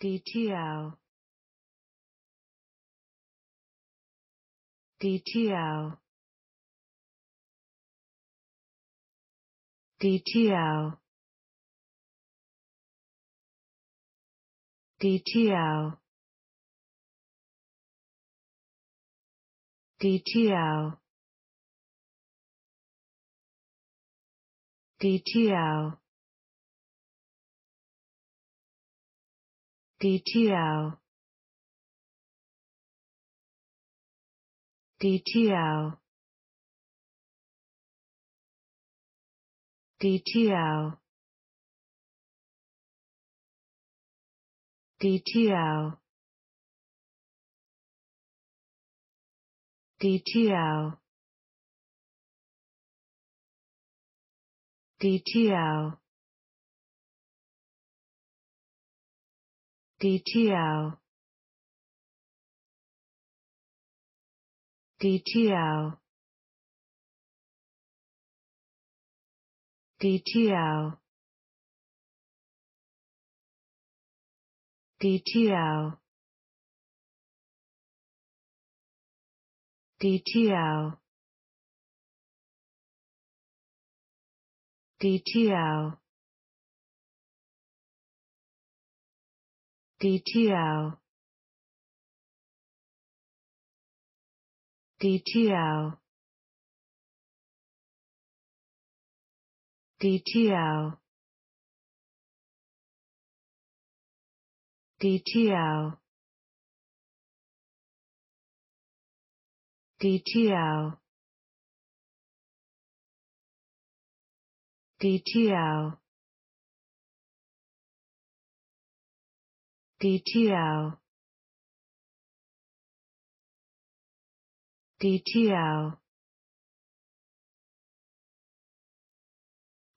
DTL DTL DTL DTL DTL DTL DTL DTL DTL DTL DTL DTL DTL DTL DTL DTL DTL DTL DTL DTL DTL DTL DTL DTL DTL DTL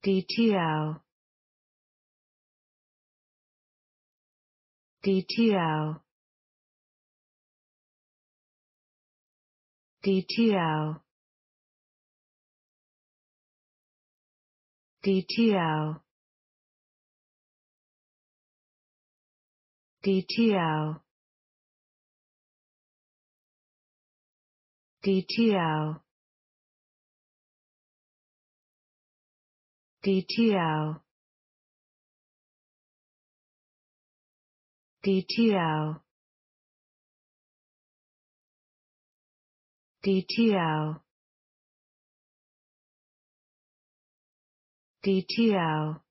DTL DTL DTL DTL DTL DTL DTL DTL DTL DTL